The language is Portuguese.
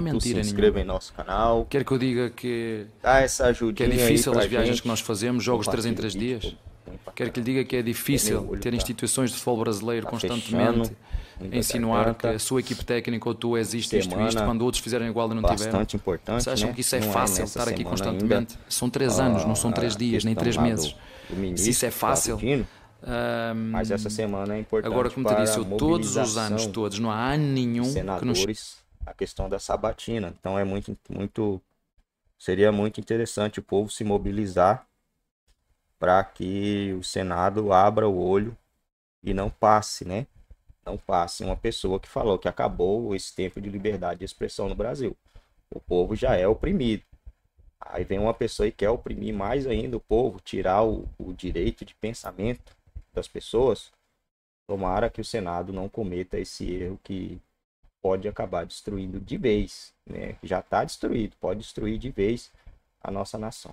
Não é se inscrevam em nosso canal. Quero que eu diga que, Dá essa que é difícil as viagens gente. que nós fazemos, jogos 3 em 3 dias? Quero que lhe diga que é difícil ter tá. instituições de futebol brasileiro tá constantemente a insinuar que a sua equipe técnica ou tu existe isto isto quando outros fizerem igual e não tiveram. Bastante importante. Vocês acham né? que isso é, é fácil estar aqui constantemente? São três anos, não são três ah, dias nem três meses. Se isso é tá fácil. Mas essa semana é importante. Agora, como te disse, eu todos os anos, todos, não há ano nenhum que nos a questão da sabatina. Então é muito, muito seria muito interessante o povo se mobilizar para que o Senado abra o olho e não passe, né? Não passe uma pessoa que falou que acabou esse tempo de liberdade de expressão no Brasil. O povo já é oprimido. Aí vem uma pessoa e quer oprimir mais ainda o povo, tirar o, o direito de pensamento das pessoas. Tomara que o Senado não cometa esse erro que pode acabar destruindo de vez, né? Já está destruído, pode destruir de vez a nossa nação.